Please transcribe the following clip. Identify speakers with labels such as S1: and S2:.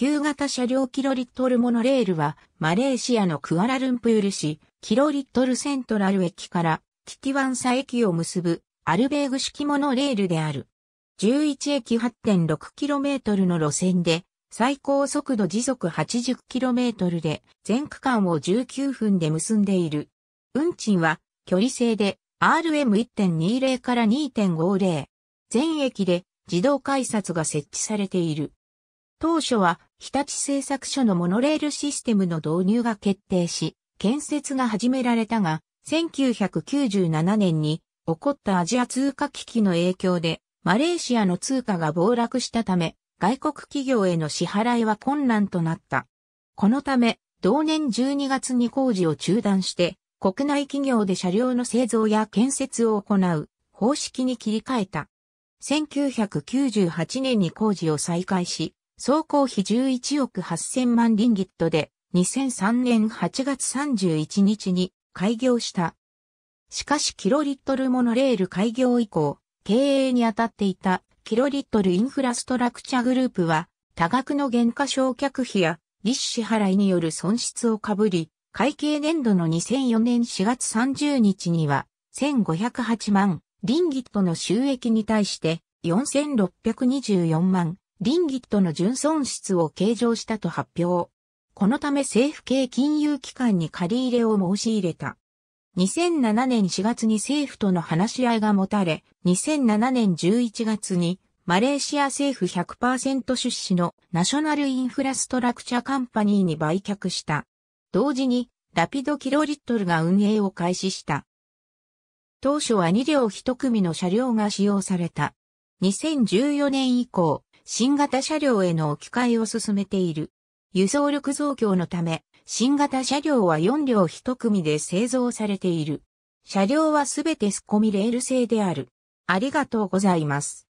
S1: 旧型車両キロリットルモノレールは、マレーシアのクアラルンプール市、キロリットルセントラル駅からキティワンサ駅を結ぶアルベーグ式モノレールである。11駅 8.6km の路線で、最高速度時速 80km で、全区間を19分で結んでいる。運賃は、距離制で、RM1.20 から2.50。全駅で、自動改札が設置されている。当初は、日立製作所のモノレールシステムの導入が決定し、建設が始められたが、1997年に起こったアジア通貨危機の影響で、マレーシアの通貨が暴落したため、外国企業への支払いは困難となった。このため、同年12月に工事を中断して、国内企業で車両の製造や建設を行う方式に切り替えた。1998年に工事を再開し、総工費11億8000万リンギットで2003年8月31日に開業した。しかしキロリットルモノレール開業以降、経営に当たっていたキロリットルインフラストラクチャグループは、多額の減価償却費や子支払いによる損失をかぶり、会計年度の2004年4月30日には、1508万リンギットの収益に対して、4624万リンギットの純損失を計上したと発表。このため政府系金融機関に借り入れを申し入れた。2007年4月に政府との話し合いが持たれ、2007年11月にマレーシア政府100%出資のナショナルインフラストラクチャカンパニーに売却した。同時にラピドキロリットルが運営を開始した。当初は2両1組の車両が使用された。2014年以降、新型車両への置き換えを進めている。輸送力増強のため、新型車両は4両1組で製造されている。車両はすべてスコミレール製である。ありがとうございます。